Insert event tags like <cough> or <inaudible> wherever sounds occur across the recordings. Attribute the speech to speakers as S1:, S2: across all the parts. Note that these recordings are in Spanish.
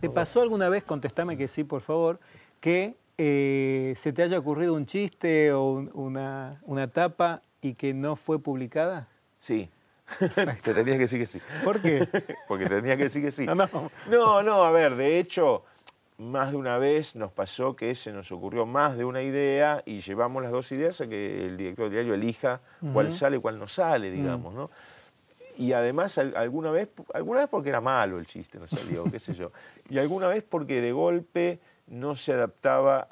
S1: ¿Te pasó alguna vez, contestame que sí, por favor, que eh, se te haya ocurrido un chiste o una, tapa y que no fue publicada? Sí.
S2: <laughs> te tenías que decir que sí. ¿Por qué? <laughs> Porque te tenías que decir que sí. No, no. a ver, de hecho, más de una vez nos pasó que se nos ocurrió más de una idea y llevamos las dos ideas a que el director del diario elija cuál sale y cuál no sale, mm. digamos, ¿no? y además alguna vez, alguna vez porque era malo el chiste, no salió, qué sé yo, y alguna vez porque de golpe no se adaptaba,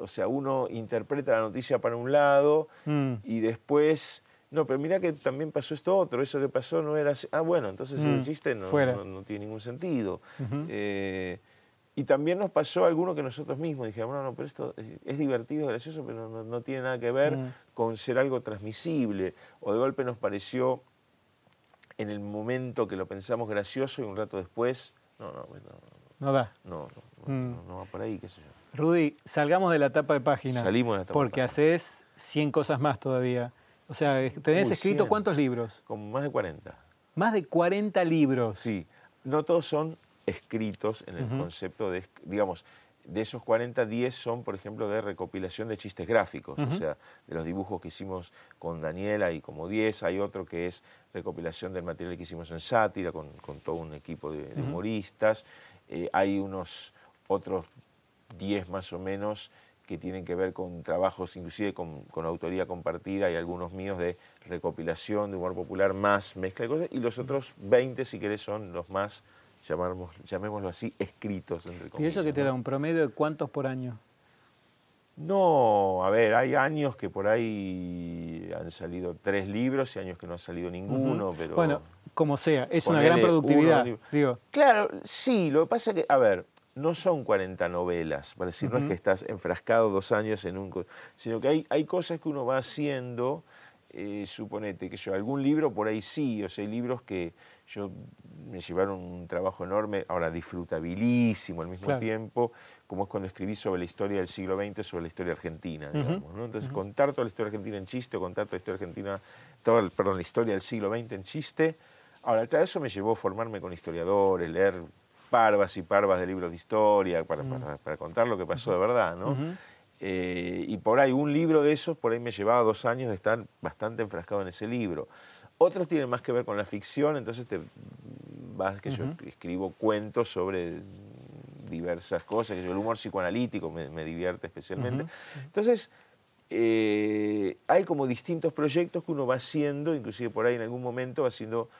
S2: o sea, uno interpreta la noticia para un lado mm. y después, no, pero mira que también pasó esto otro, eso que pasó no era ah, bueno, entonces el mm. chiste no, tiene ningún sentido. Eh, y también nos pasó alguno que nosotros mismos dijimos, no, no, pero esto es divertido, gracioso, pero no, tiene nada que ver mm. con ser algo transmisible. O de golpe nos pareció en el momento que lo pensamos gracioso y un rato después, no, no, pues no. da. Mm. No, no, va por ahí, qué sé yo.
S1: Rudy, salgamos de la tapa de página. Salimos de la tapa Porque haces 100 cosas más todavía. O sea, tenés escrito cuántos
S2: libros? Como más de 40.
S1: Más de 40 libros.
S2: Sí, no todos son escritos en el concepto de, digamos, de esos 40, 10 son, por ejemplo, de recopilación de chistes gráficos, o sea, de los dibujos que hicimos con Daniela y como 10, hay otro que es recopilación del material que hicimos en sátira con, todo un equipo de, humoristas, eh, hay unos otros 10 más o menos que tienen que ver con trabajos, inclusive con, con autoría compartida, y algunos míos de recopilación de humor popular más mezcla de cosas, y los otros 20, si querés, son los más llamémoslo así, escritos, ¿Y eso que
S1: te da un promedio de cuántos por año? No, a ver, hay años
S2: que por ahí han salido tres libros y años que no ha salido ninguno, pero... Bueno,
S1: como sea, es una gran productividad, digo.
S2: Claro, sí, lo que pasa es que, a ver, no son 40 novelas, para decir, es que estás enfrascado dos años en un... sino que hay, hay cosas que uno va haciendo eh, suponete que yo, algún libro por ahí sí, o sea, hay libros que yo me llevaron un trabajo enorme, ahora disfrutabilísimo al mismo tiempo, como es cuando escribí sobre la historia del siglo XX, sobre la historia argentina, digamos, ¿no? Entonces, contar toda la historia argentina en chiste, contar toda la historia argentina, toda, perdón, la historia del siglo XX en chiste. Ahora, claro, eso me llevó a formarme con historiadores, leer parvas y parvas de libros de historia, para, para, para contar lo que pasó de verdad, ¿no? Eh, y por ahí un libro de esos, por ahí me llevaba dos años de estar bastante enfrascado en ese libro. Otros tienen más que ver con la ficción, entonces te vas que yo escribo cuentos sobre diversas cosas, que el humor psicoanalítico me, divierte especialmente. Entonces, eh, hay como distintos proyectos que uno va haciendo, inclusive por ahí en algún momento va haciendo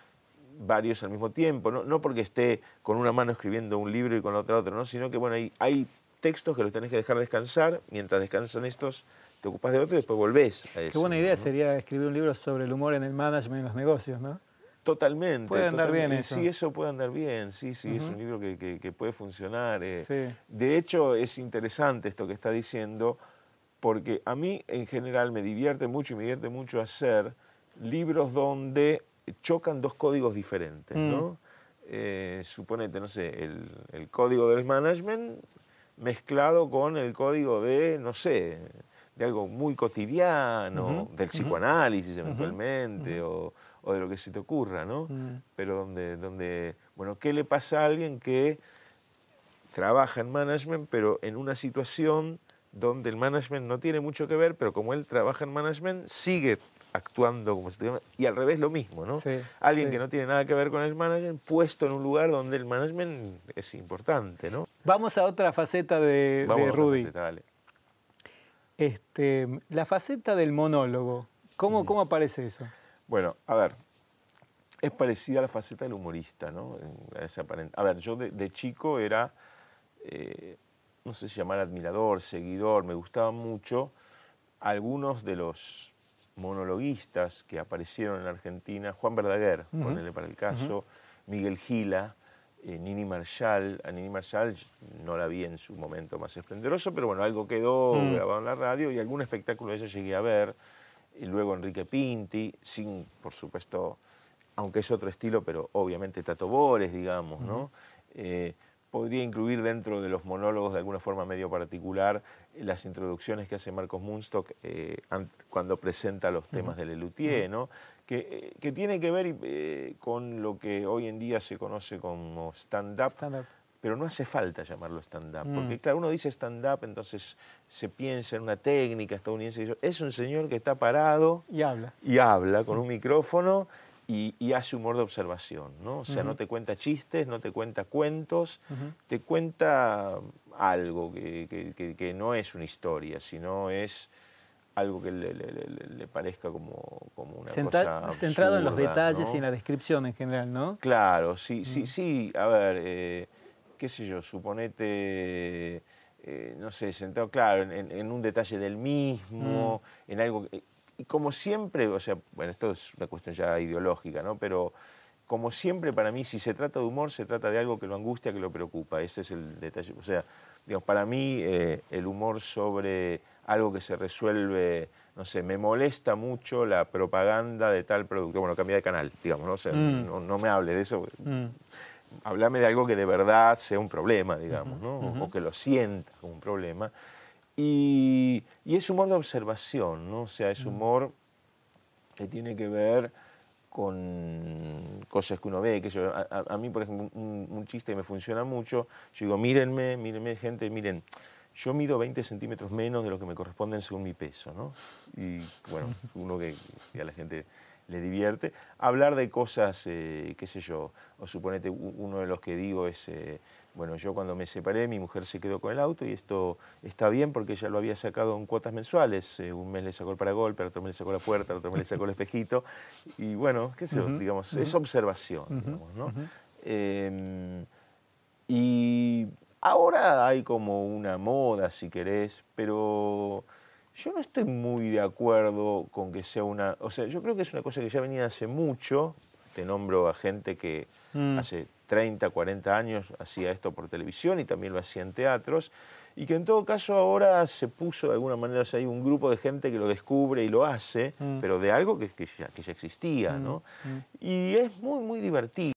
S2: varios al mismo tiempo, no, porque esté con una mano escribiendo un libro y con la otra otro, ¿no? sino que bueno, hay, hay textos que los tenés que dejar descansar, mientras descansan estos te ocupas de otro y después volvés a eso. Qué buena idea
S1: sería escribir un libro sobre el humor en el management en los negocios, ¿no?
S2: Totalmente. Puede andar bien eso. Sí, eso puede andar bien, sí, sí, es un libro que, puede funcionar. Eh. De hecho, es interesante esto que está diciendo, porque a mí en general me divierte mucho y me divierte mucho hacer libros donde chocan dos códigos diferentes, ¿no? Mm. Eh, suponete, no sé, el, el código del management mezclado con el código de, no sé, de algo muy cotidiano, del psicoanálisis eventualmente, o, de lo que se te ocurra, ¿no? Pero donde, donde, bueno, ¿qué le pasa a alguien que trabaja en management, pero en una situación donde el management no tiene mucho que ver, pero como él trabaja en management, sigue
S1: actuando como se llama,
S2: y al revés lo mismo, ¿no? Alguien que no tiene nada que ver con el management puesto en un lugar donde el management es
S1: importante, ¿no? Vamos a otra faceta de, Rudy. Este, la faceta del monólogo, ¿cómo, ¿cómo aparece eso?
S2: Bueno, a ver, es parecida a la faceta del humorista, ¿no? A ver, yo de, chico era, eh, no sé si llamar admirador, seguidor, me gustaban mucho algunos de los monologuistas que aparecieron en Argentina, Juan Verdaguer, ponele para el caso, Miguel Gila, eh, Nini Marshall, a Nini Marshall no la vi en su momento más esplendoroso, pero bueno, algo quedó mm. grabado en la radio y algún espectáculo de ella llegué a ver. Y luego Enrique Pinti, sin, por supuesto, aunque es otro estilo, pero obviamente Tato digamos, ¿no? Eh, podría incluir dentro de los monólogos de alguna forma medio particular las introducciones que hace Marcos Munstock eh, cuando presenta los temas del de Lelutier, ¿no? Eh, que, tiene que ver eh, con lo que hoy en día se conoce como stand-up. pero no hace falta llamarlo stand-up, porque mm. claro, uno dice stand-up, entonces se piensa en una técnica estadounidense. Es un señor que está parado y habla. Y habla con un micrófono y, hace humor de observación, ¿no? O sea, no te cuenta chistes, no te cuenta cuentos, te cuenta algo que, no es una historia, sino es algo que le, parezca como, como una cosa Centrado en los detalles y en
S1: la descripción en general, ¿no?
S2: Claro, sí, sí, mm. sí. A ver, eh, qué sé yo, suponete... Eh, no sé, centrado, claro, en, un detalle del mismo, mm. en algo... y como siempre, o sea, bueno, esto es una cuestión ya ideológica, ¿no? Pero como siempre para mí, si se trata de humor, se trata de algo que lo angustia, que lo preocupa. Ese es el detalle. O sea, digamos, para mí eh, el humor sobre algo que se resuelve, no sé, me molesta mucho la propaganda de tal producto. Bueno, cambia de canal, digamos, mm. no no, me hable de eso. Mm. Háblame de algo que de verdad sea un problema, digamos, ¿no? O que lo sienta como un problema. Y, y, es humor de observación, ¿no? O sea, es mm. humor que tiene que ver con cosas que uno ve, que yo, a, mí, por ejemplo, un, un, chiste que me funciona mucho, yo digo, mírenme, mírenme gente, miren, yo mido 20 centímetros menos de lo que me corresponden según mi peso, ¿no? Y bueno, <laughs> uno que, a la gente le divierte. Hablar de cosas, eh, qué sé yo, o suponete uno de los que digo es, eh, bueno, yo cuando me separé mi mujer se quedó con el auto y esto está bien porque ella lo había sacado en cuotas mensuales. Eh, un mes le sacó el paragolpe, otro mes le sacó la puerta, otro mes le sacó el espejito. Y bueno, qué sé yo, digamos, es observación, ¿no? Em, y Ahora hay como una moda, si querés, pero yo no estoy muy de acuerdo con que sea una... O sea, yo creo que es una cosa que ya venía hace mucho. Te nombro a gente que mm. hace 30, 40 años hacía esto por televisión y también lo hacía en teatros. Y que en todo caso ahora se puso de alguna manera, o sea, hay un grupo de gente que lo descubre y lo hace, mm. pero de algo que, ya, existía, mm. ¿no? Y es muy, muy divertido.